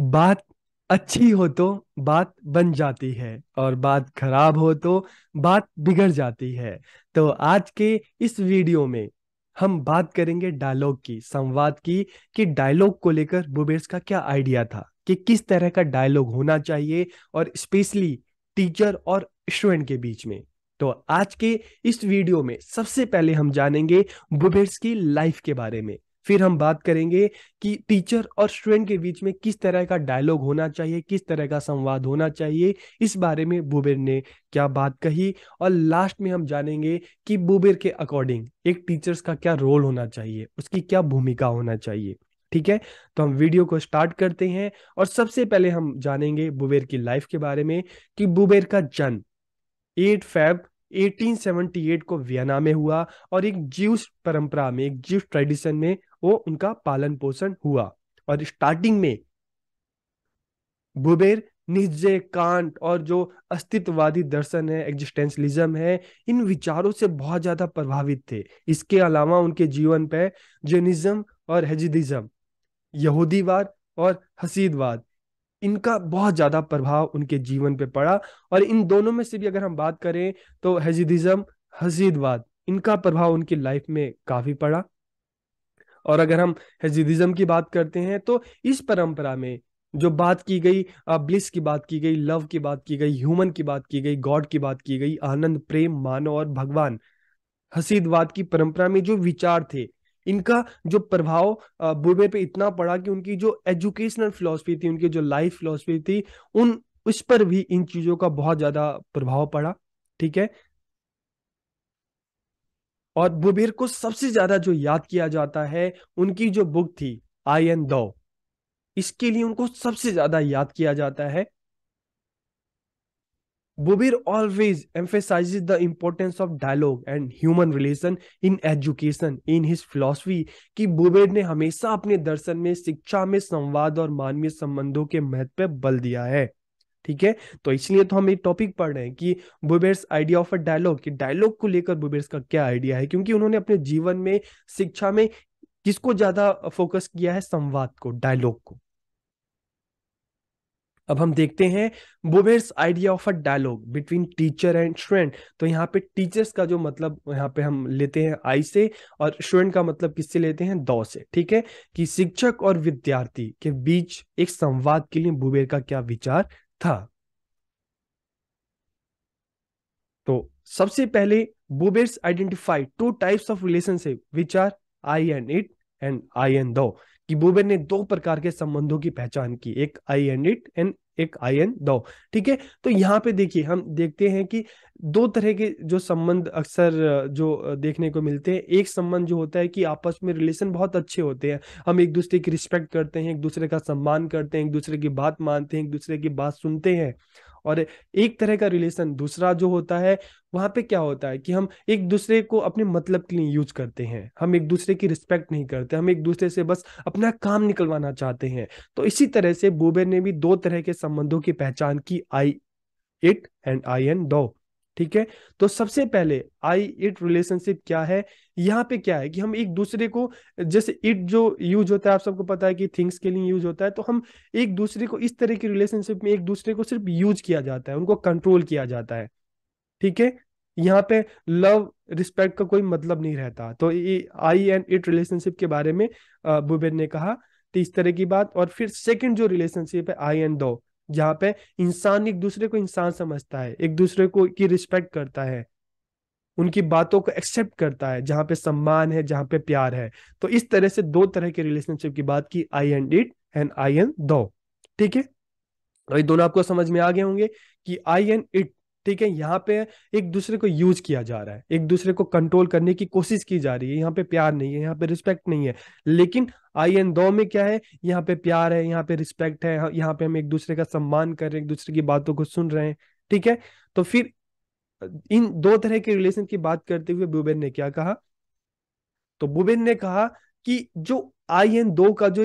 बात अच्छी हो तो बात बन जाती है और बात खराब हो तो बात बिगड़ जाती है तो आज के इस वीडियो में हम बात करेंगे डायलॉग की संवाद की कि डायलॉग को लेकर बुबेस का क्या आइडिया था कि किस तरह का डायलॉग होना चाहिए और स्पेशली टीचर और स्टूडेंट के बीच में तो आज के इस वीडियो में सबसे पहले हम जानेंगे बुबेस की लाइफ के बारे में फिर हम बात करेंगे कि टीचर और स्टूडेंट के बीच में किस तरह का डायलॉग होना चाहिए किस तरह का संवाद होना चाहिए इस बारे में बुबेर ने क्या बात कही और लास्ट में हम जानेंगे कि बुबेर के अकॉर्डिंग एक टीचर्स का क्या रोल होना चाहिए उसकी क्या भूमिका होना चाहिए ठीक है तो हम वीडियो को स्टार्ट करते हैं और सबसे पहले हम जानेंगे बुबेर की लाइफ के बारे में कि बुबेर का जन्म एट फेब 1878 को वियना में हुआ और एक ज्यूस परंपरा में एक ज्यूस ट्रेडिशन में वो उनका पालन पोषण हुआ और स्टार्टिंग में बुबेर निजे कांट और जो अस्तित्ववादी दर्शन है एग्जिस्टेंशलिज्म है इन विचारों से बहुत ज्यादा प्रभावित थे इसके अलावा उनके जीवन पे जेनिज्म और हेजिदिज्म यहूदीवाद और हसीदवाद इनका बहुत ज्यादा प्रभाव उनके जीवन पे पड़ा और इन दोनों में से भी अगर हम बात करें तो हेजिदिज्म हसीदवाद इनका प्रभाव उनकी लाइफ में काफी पड़ा और अगर हम हजिदिज्म की बात करते हैं तो इस परंपरा में जो बात की गई ब्लिस की बात की गई लव की बात की गई ह्यूमन की बात की गई गॉड की बात की गई आनंद प्रेम मानव और भगवान हसीदवाद की परंपरा में जो विचार थे इनका जो प्रभाव बुर्बे पे इतना पड़ा कि उनकी जो एजुकेशनल फिलोसफी थी उनकी जो लाइफ फिलोसफी थी उन उस पर भी इन चीजों का बहुत ज्यादा प्रभाव पड़ा ठीक है और बुबीर को सबसे ज्यादा जो याद किया जाता है उनकी जो बुक थी आई एन दो इसके लिए उनको सबसे ज्यादा याद किया जाता है Buber always emphasize the importance of dialogue and human relation in education in his philosophy कि बुबेर ने हमेशा अपने दर्शन में शिक्षा में संवाद और मानवीय संबंधों के महत्व पर बल दिया है ठीक है तो इसलिए तो हम ये टॉपिक पढ़ रहे हैं कि Buber's idea of a dialogue कि डायलॉग को लेकर बुबेर्स का क्या आइडिया है क्योंकि उन्होंने अपने जीवन में शिक्षा में किसको ज्यादा फोकस किया है संवाद को डायलॉग को अब हम देखते हैं Buber's idea of a dialogue between teacher and student तो यहाँ पे टीचर्स का जो मतलब यहाँ पे हम लेते हैं आई से और स्टूडेंट का मतलब किससे लेते हैं दो से ठीक है कि शिक्षक और विद्यार्थी के बीच एक संवाद के लिए बुबेर का क्या विचार था तो सबसे पहले Buber's identify two types of relationship which are I and it and I and thou कि बुबेर ने दो प्रकार के संबंधों की पहचान की एक आई एंड इट एंड एक आयन दो ठीक है तो यहाँ पे देखिए हम देखते हैं कि दो तरह के जो संबंध अक्सर जो देखने को मिलते हैं एक संबंध जो होता है कि आपस में रिलेशन बहुत अच्छे होते हैं हम एक दूसरे की रिस्पेक्ट करते हैं एक दूसरे का सम्मान करते हैं एक दूसरे की बात मानते हैं एक दूसरे की बात सुनते हैं और एक तरह का रिलेशन दूसरा जो होता है वहाँ पे क्या होता है कि हम एक दूसरे को अपने मतलब के लिए यूज करते हैं हम एक दूसरे की रिस्पेक्ट नहीं करते हम एक दूसरे से बस अपना काम निकलवाना चाहते हैं तो इसी तरह से बोबे ने भी दो तरह के संबंधों की पहचान की I it and I and thou ठीक है तो सबसे पहले आई इट रिलेशनशिप क्या है यहाँ पे क्या है कि हम एक दूसरे को जैसे इट जो यूज होता है आप सबको पता है कि थिंग्स के लिए यूज होता है तो हम एक दूसरे को इस तरह की रिलेशनशिप में एक दूसरे को सिर्फ यूज किया जाता है उनको कंट्रोल किया जाता है ठीक है यहाँ पे लव रिस्पेक्ट का कोई मतलब नहीं रहता तो आई एंड इट रिलेशनशिप के बारे में बुबेन ने कहा तो इस तरह की बात और फिर सेकंड जो रिलेशनशिप है आई एंड दो जहाँ पे इंसान एक दूसरे को इंसान समझता है एक दूसरे को की रिस्पेक्ट करता है उनकी बातों को एक्सेप्ट करता है जहां पे सम्मान है जहां पे प्यार है तो इस तरह से दो तरह के रिलेशनशिप की बात की I and it and I and thou ठीक है ये दोनों आपको समझ में आ गए होंगे कि आई एंड इट ठीक है यहाँ पे एक दूसरे को यूज किया जा रहा है एक दूसरे को कंट्रोल करने की कोशिश की जा रही है यहाँ पे प्यार नहीं है यहाँ पे रिस्पेक्ट नहीं है लेकिन आई एन दो में क्या है यहाँ पे प्यार है यहाँ पे रिस्पेक्ट है हाँ, यहाँ पे हम एक दूसरे का सम्मान कर रहे हैं एक दूसरे की बातों को सुन रहे हैं ठीक है तो फिर इन दो तरह के रिलेशन की बात करते हुए बुबेन ने क्या कहा तो बुबेन ने कहा कि जो आई एन दो का जो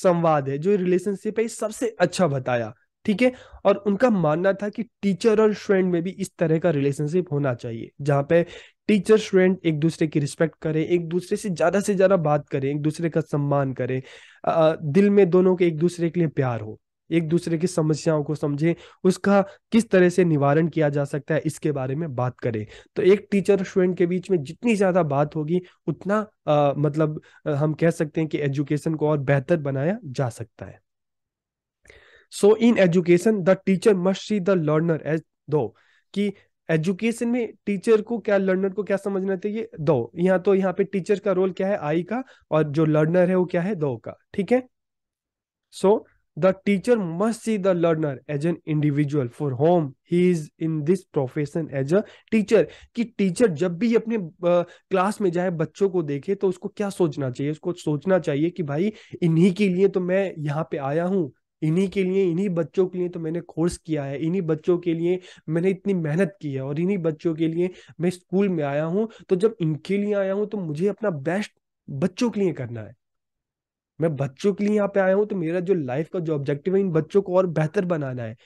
संवाद है जो रिलेशनशिप है सबसे अच्छा बताया ठीक है और उनका मानना था कि टीचर और स्टूडेंट में भी इस तरह का रिलेशनशिप होना चाहिए जहाँ पे टीचर स्टूडेंट एक दूसरे की रिस्पेक्ट करें एक दूसरे से ज्यादा से ज्यादा बात करें एक दूसरे का सम्मान करें दिल में दोनों के एक दूसरे के लिए प्यार हो एक दूसरे की समस्याओं को समझें उसका किस तरह से निवारण किया जा सकता है इसके बारे में बात करें तो एक टीचर और स्टूडेंट के बीच में जितनी ज्यादा बात होगी उतना आ, मतलब हम कह सकते हैं कि एजुकेशन को और बेहतर बनाया जा सकता है so in education the teacher must see the learner as thou कि एजुकेशन में टीचर को क्या लर्नर को क्या समझना चाहिए दो यहाँ तो यहाँ पे टीचर का रोल क्या है आई का और जो लर्नर है वो क्या है दो का ठीक है so the teacher must see the learner as an individual for whom he is in this profession as a teacher कि टीचर जब भी अपने क्लास में जाए बच्चों को देखे तो उसको क्या सोचना चाहिए उसको सोचना चाहिए कि भाई इन्हीं के लिए तो मैं यहाँ पे आया हूँ इन्हीं के लिए इन्हीं बच्चों के लिए तो मैंने कोर्स किया है इन्हीं बच्चों के लिए मैंने इतनी मेहनत की है और इन्हीं बच्चों के लिए मैं स्कूल में आया हूँ तो जब इनके लिए आया हूँ तो मुझे अपना बेस्ट बच्चों के लिए करना है मैं बच्चों के लिए यहाँ पे आया हूँ तो मेरा जो लाइफ का जो ऑब्जेक्टिव है इन बच्चों को और बेहतर बनाना है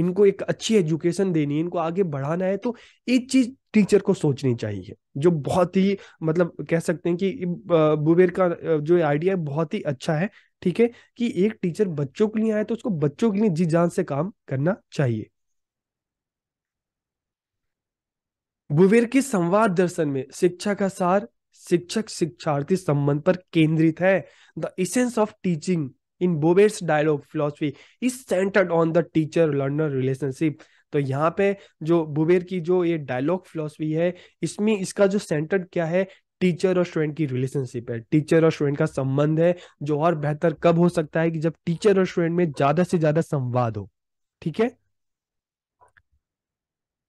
इनको एक अच्छी एजुकेशन देनी है इनको आगे बढ़ाना है तो एक चीज टीचर को सोचनी चाहिए जो बहुत ही मतलब कह सकते हैं कि बुबेर का जो आइडिया है बहुत ही अच्छा है ठीक है कि एक टीचर बच्चों के लिए आए तो उसको बच्चों के लिए जी जान से काम करना चाहिए बुबेर के संवाद दर्शन में शिक्षा का सार शिक्षक शिक्षार्थी संबंध पर केंद्रित है the essence of teaching in Buber's dialogue philosophy is centred on the teacher learner relationship तो यहाँ पे जो बुबेर की जो ये डायलॉग फिलोसफी है इसमें इसका जो सेंटर क्या है टीचर और स्टूडेंट की रिलेशनशिप है टीचर और स्टूडेंट का संबंध है जो और बेहतर कब हो सकता है कि जब टीचर और स्टूडेंट में ज्यादा से ज्यादा संवाद हो ठीक है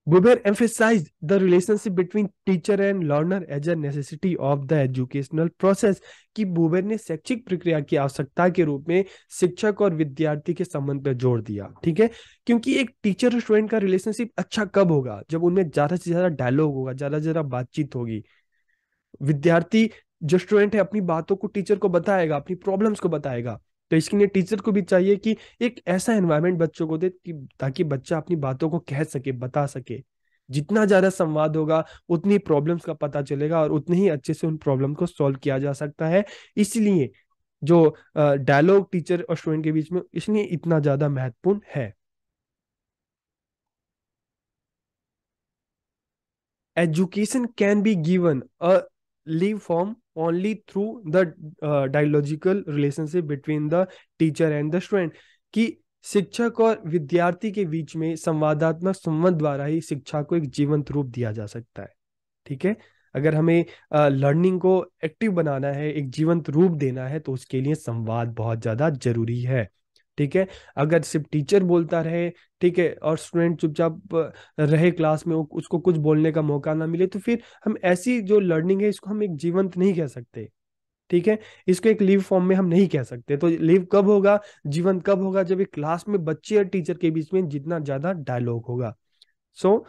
Buber emphasized the relationship between teacher and learner as a necessity of the educational process कि बुबेर ने शैक्षिक प्रक्रिया की आवश्यकता के रूप में शिक्षक और विद्यार्थी के संबंध पर जोर दिया ठीक है क्योंकि एक टीचर और स्टूडेंट का रिलेशनशिप अच्छा कब होगा जब उनमें ज्यादा से ज्यादा डायलॉग होगा ज्यादा से ज्यादा बातचीत होगी विद्यार्थी जो स्टूडेंट है अपनी बातों को टीचर को बताएगा अपनी प्रॉब्लम्स को बताएगा तो इसके लिए टीचर को भी चाहिए कि एक ऐसा एनवायरमेंट बच्चों को दे कि ताकि बच्चा अपनी बातों को कह सके बता सके जितना ज्यादा संवाद होगा उतनी प्रॉब्लम्स का पता चलेगा और उतने ही अच्छे से उन प्रॉब्लम को सॉल्व किया जा सकता है इसलिए जो डायलॉग टीचर और स्टूडेंट के बीच में इसलिए इतना ज्यादा महत्वपूर्ण है education can be given a live form only through the dialogical relationship between the teacher and the student कि शिक्षक और विद्यार्थी के बीच में संवादात्मक संबंध द्वारा ही शिक्षा को एक जीवंत रूप दिया जा सकता है ठीक है अगर हमें लर्निंग को एक्टिव बनाना है एक जीवंत रूप देना है तो उसके लिए संवाद बहुत ज्यादा जरूरी है ठीक है अगर सिर्फ टीचर बोलता रहे ठीक है और स्टूडेंट चुपचाप रहे क्लास में उसको कुछ बोलने का मौका ना मिले तो फिर हम ऐसी जो लर्निंग है इसको हम एक जीवंत नहीं कह सकते ठीक है इसको एक लीव फॉर्म में हम नहीं कह सकते तो लीव कब होगा जीवन कब होगा जब एक क्लास में बच्चे और टीचर के बीच में जितना ज्यादा डायलॉग होगा so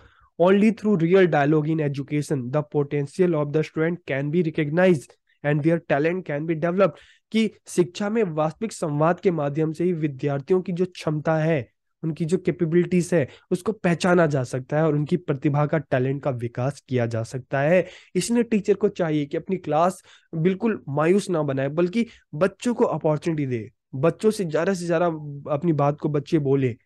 only through real dialogue in education the potential of the student can be recognise and their talent can be developed कि शिक्षा में वास्तविक संवाद के माध्यम से ही विद्यार्थियों की जो क्षमता है उनकी जो कैपेबिलिटीज है उसको पहचाना जा सकता है और उनकी प्रतिभा का टैलेंट का विकास किया जा सकता है इसलिए टीचर को चाहिए कि अपनी क्लास बिल्कुल मायूस ना बनाए बल्कि बच्चों को अपॉर्चुनिटी दे बच्चों से ज्यादा से ज्यादा अपनी बात को बच्चे बोले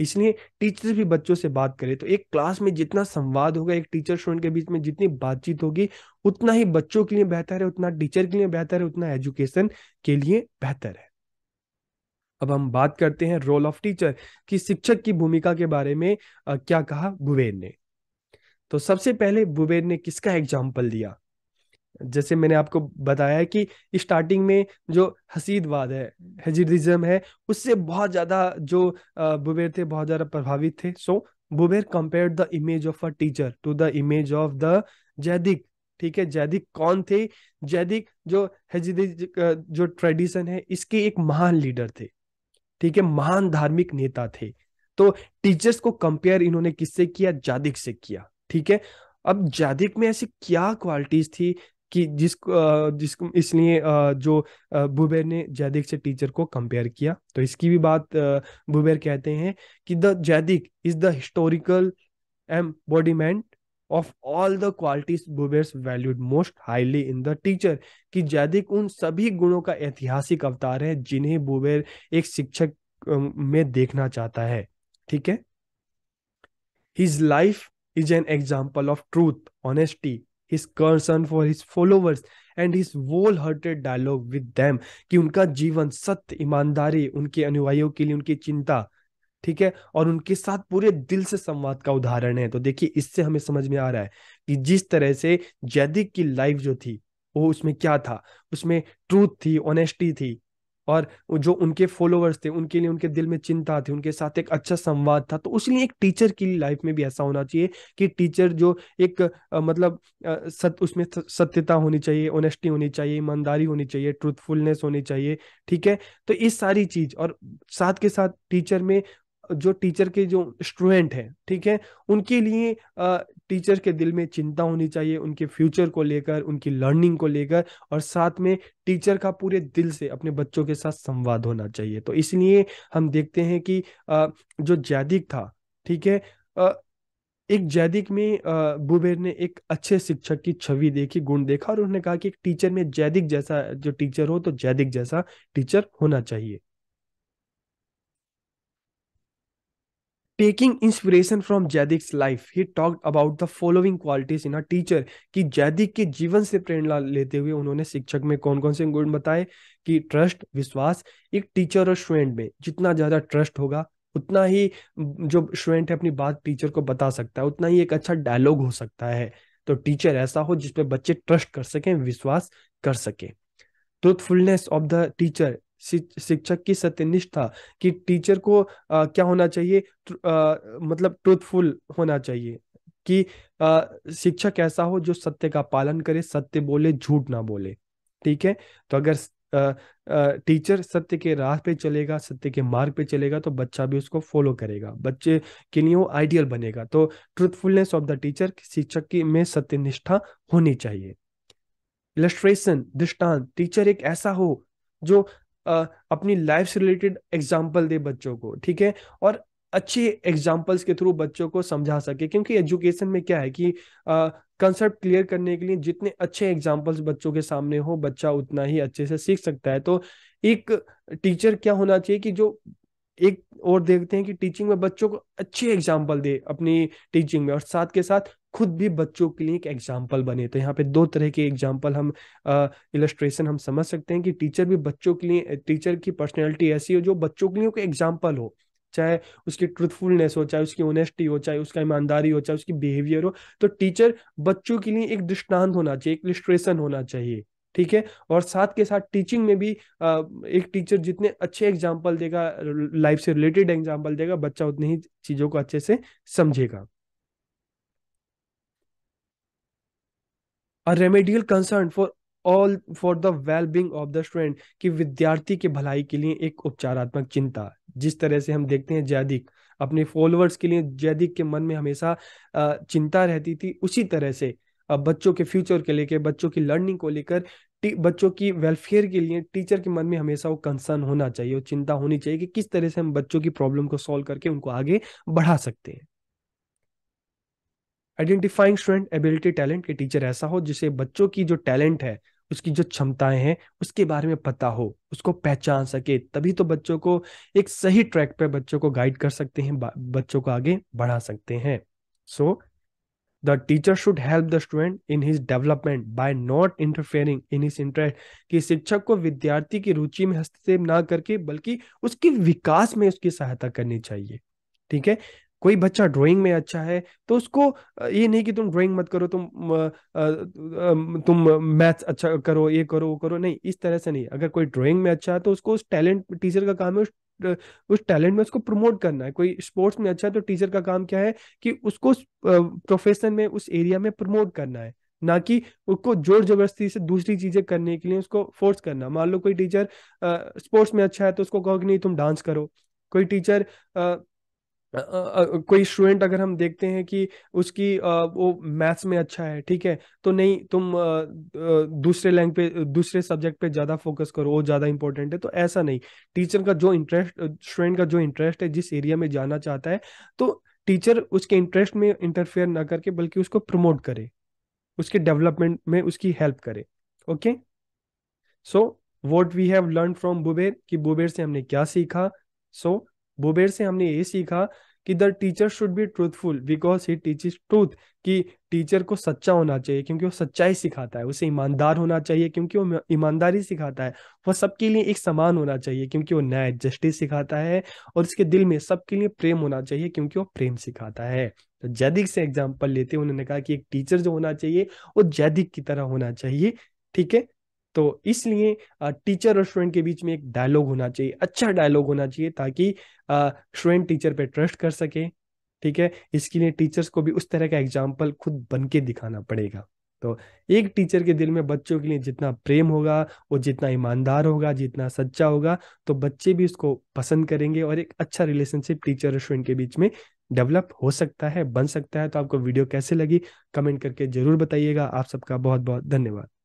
इसलिए टीचर भी बच्चों से बात करें तो एक क्लास में जितना संवाद होगा एक टीचर स्टूडेंट के बीच में जितनी बातचीत होगी उतना ही बच्चों के लिए बेहतर है उतना टीचर के लिए बेहतर है उतना एजुकेशन के लिए बेहतर है अब हम बात करते हैं रोल ऑफ टीचर की शिक्षक की भूमिका के बारे में क्या कहा बुबेर ने तो सबसे पहले बुबेर ने किसका एग्जाम्पल दिया जैसे मैंने आपको बताया कि स्टार्टिंग में जो हसीदवाद है हजीरिज्म है उससे बहुत ज़्यादा जो बुबेर थे बहुत ज़्यादा प्रभावित थे so Buber compare the image of a teacher to the image of the Zaddik ठीक है जैदिक कौन थे जैदिक जो हजीरिज जो ट्रेडिशन है इसके एक महान लीडर थे ठीक है महान धार्मिक नेता थे तो टीचर्स को कंपेयर इन्होंने किससे किया जादिक से किया ठीक है अब जादिक में ऐसी क्या क्वालिटीज थी कि जिस जिसको इसलिए जो बुबेर ने जैदिक से टीचर को कंपेयर किया तो इसकी भी बात बुबेर कहते हैं कि the Zaddik is the historical embodiment of all the qualities Buber's valued most highly in the teacher कि जैदिक उन सभी गुणों का ऐतिहासिक अवतार है जिन्हें बुबेर एक शिक्षक में देखना चाहता है ठीक है his life is an example of truth honesty his concern for his followers and his whole hearted dialogue with कि उनका जीवन सत्य ईमानदारी उनके अनुयायियों के लिए उनकी चिंता ठीक है और उनके साथ पूरे दिल से संवाद का उदाहरण है तो देखिए इससे हमें समझ में आ रहा है कि जिस तरह से जैदिक की लाइफ जो थी वो उसमें क्या था उसमें ट्रूथ थी ऑनेस्टी थी और जो उनके फॉलोअर्स थे उनके लिए उनके दिल में चिंता थी उनके साथ एक अच्छा संवाद था तो उसलिए एक टीचर की लाइफ में भी ऐसा होना चाहिए कि टीचर जो एक आ, मतलब आ, सत उसमें सत्यता होनी चाहिए ऑनेस्टी होनी चाहिए ईमानदारी होनी चाहिए ट्रूथफुलनेस होनी चाहिए ठीक है तो इस सारी चीज और साथ के साथ टीचर में जो टीचर के जो स्टूडेंट हैं ठीक है उनके लिए टीचर के दिल में चिंता होनी चाहिए उनके फ्यूचर को लेकर उनकी लर्निंग को लेकर और साथ में टीचर का पूरे दिल से अपने बच्चों के साथ संवाद होना चाहिए तो इसलिए हम देखते हैं कि जो जैदिक था ठीक है एक जैदिक में बुबेर ने एक अच्छे शिक्षक की छवि देखी गुण देखा और उन्होंने कहा कि एक टीचर में जैदिक जैसा जो टीचर हो तो जैदिक जैसा टीचर होना चाहिए taking inspiration from Zaddik's life he talk about the following qualities in a teacher कि जैदिक के जीवन से प्रेरणा लेते हुए उन्होंने शिक्षक में कौन कौन से गुण बताए कि ट्रस्ट विश्वास एक टीचर और स्टूडेंट में जितना ज्यादा ट्रस्ट होगा उतना ही जो स्टूडेंट है अपनी बात टीचर को बता सकता है उतना ही एक अच्छा डायलॉग हो सकता है तो टीचर ऐसा हो जिसपे बच्चे ट्रस्ट कर सकें विश्वास कर सकें ट्रुथफुलनेस ऑफ द टीचर शिक्षक की सत्यनिष्ठा कि टीचर को आ, क्या होना चाहिए आ, मतलब ट्रूथफुल होना चाहिए कि शिक्षक ऐसा हो जो सत्य का पालन करे सत्य बोले झूठ ना बोले ठीक है तो अगर आ, आ, टीचर सत्य के राह पे चलेगा सत्य के मार्ग पे चलेगा तो बच्चा भी उसको फॉलो करेगा बच्चे के लिए वो आइडियल बनेगा तो ट्रूथफुलनेस ऑफ द टीचर शिक्षक की में सत्यनिष्ठा होनी चाहिए इलस्ट्रेशन दृष्टांत टीचर एक ऐसा हो जो अपनी लाइफ से रिलेटेड एग्जाम्पल दे बच्चों को ठीक है और अच्छे एग्जाम्पल्स के थ्रू बच्चों को समझा सके क्योंकि एजुकेशन में क्या है कि कंसेप्ट क्लियर करने के लिए जितने अच्छे एग्जाम्पल्स बच्चों के सामने हो बच्चा उतना ही अच्छे से सीख सकता है तो एक टीचर क्या होना चाहिए कि जो एक और देखते हैं कि टीचिंग में बच्चों को अच्छे एग्जाम्पल दे अपनी टीचिंग में और साथ के साथ खुद भी बच्चों के लिए एक एग्जाम्पल बने तो यहाँ पे दो तरह के एग्जाम्पल हम इलस्ट्रेशन हम समझ सकते हैं कि टीचर भी बच्चों के लिए टीचर की पर्सनैलिटी ऐसी हो जो बच्चों के लिए एग्जाम्पल हो चाहे उसकी ट्रुथफुलनेस हो चाहे उसकी ओनेस्टी हो चाहे उसका ईमानदारी हो चाहे उसकी बिहेवियर हो तो टीचर बच्चों के लिए एक दृष्टांत होना चाहिए एक इलस्ट्रेशन होना चाहिए ठीक है और साथ के साथ टीचिंग में भी एक टीचर जितने अच्छे एग्जाम्पल देगा लाइफ से रिलेटेड एग्जाम्पल देगा बच्चा उतनी ही चीजों को अच्छे से समझेगा a remedial concern for all for the well being of the student कि विद्यार्थी के भलाई के लिए एक उपचारात्मक चिंता जिस तरह से हम देखते हैं जैदिक अपने फॉलोअर्स के लिए जैदिक के मन में हमेशा चिंता रहती थी उसी तरह से बच्चों के फ्यूचर के लेकर बच्चों की लर्निंग को लेकर बच्चों की वेलफेयर के लिए टीचर के मन में हमेशा वो कंसर्न होना चाहिए वो चिंता होनी चाहिए कि किस तरह से हम बच्चों की प्रॉब्लम को सॉल्व करके उनको आगे बढ़ा सकते हैं आइडेंटिफाइंग स्टूडेंट एबिलिटी टैलेंट के टीचर ऐसा हो जिसे बच्चों की जो टैलेंट है उसकी जो क्षमताएं हैं उसके बारे में पता हो उसको पहचान सके तभी तो बच्चों को एक सही ट्रैक पर बच्चों को गाइड कर सकते हैं बच्चों को आगे बढ़ा सकते हैं so the teacher should help the student in his development by not interfering in his interest कि शिक्षक को विद्यार्थी की रुचि में हस्तक्षेप ना करके बल्कि उसके विकास में उसकी सहायता करनी चाहिए ठीक है कोई बच्चा ड्राइंग में अच्छा है तो उसको ये नहीं कि तुम ड्राइंग मत करो तुम तुम मैथ्स अच्छा करो ये करो वो करो नहीं इस तरह से नहीं अगर कोई ड्राइंग में अच्छा है तो उसको उस टैलेंट टीचर का काम है उस उस टैलेंट में उसको प्रमोट करना है कोई स्पोर्ट्स में अच्छा है तो टीचर का काम क्या है कि उसको प्रोफेशन में उस एरिया में प्रमोट करना है ना कि उसको जोर जबरदस्ती से दूसरी चीजें करने के लिए उसको फोर्स करना मान लो कोई टीचर स्पोर्ट्स में अच्छा है तो उसको कहो कि नहीं तुम डांस करो कोई टीचर आ, कोई स्टूडेंट अगर हम देखते हैं कि उसकी वो मैथ्स में अच्छा है ठीक है तो नहीं तुम दूसरे लैंग्वेज दूसरे सब्जेक्ट पे ज़्यादा फोकस करो वो ज़्यादा इंपॉर्टेंट है तो ऐसा नहीं टीचर का जो इंटरेस्ट स्टूडेंट का जो इंटरेस्ट है जिस एरिया में जाना चाहता है तो टीचर उसके इंटरेस्ट में इंटरफेयर ना करके बल्कि उसको प्रमोट करे उसके डेवलपमेंट में उसकी हेल्प करे okay so what we have learn from Buber कि बुबेर से हमने क्या सीखा सो so, बोबेर से हमने ये सीखा कि the teacher should be truthful because he is truth कि टीचर को सच्चा होना चाहिए क्योंकि वो सच्चाई सिखाता है उसे ईमानदार होना चाहिए क्योंकि वो ईमानदारी सिखाता है वह सबके लिए एक समान होना चाहिए क्योंकि वो न्याय जस्टिस सिखाता है और उसके दिल में सबके लिए प्रेम होना चाहिए क्योंकि वो प्रेम सिखाता है तो जैदिक से एग्जाम्पल लेते उन्होंने कहा कि एक टीचर जो होना चाहिए वो जैदिक की तरह होना चाहिए ठीक है तो इसलिए टीचर और स्टूडेंट के बीच में एक डायलॉग होना चाहिए अच्छा डायलॉग होना चाहिए ताकि स्टूडेंट टीचर पे ट्रस्ट कर सके ठीक है इसके लिए टीचर्स को भी उस तरह का एग्जाम्पल खुद बन के दिखाना पड़ेगा तो एक टीचर के दिल में बच्चों के लिए जितना प्रेम होगा वो जितना ईमानदार होगा जितना सच्चा होगा तो बच्चे भी उसको पसंद करेंगे और एक अच्छा रिलेशनशिप टीचर और स्टूडेंट के बीच में डेवलप हो सकता है बन सकता है तो आपको वीडियो कैसे लगी कमेंट करके जरूर बताइएगा आप सबका बहुत बहुत धन्यवाद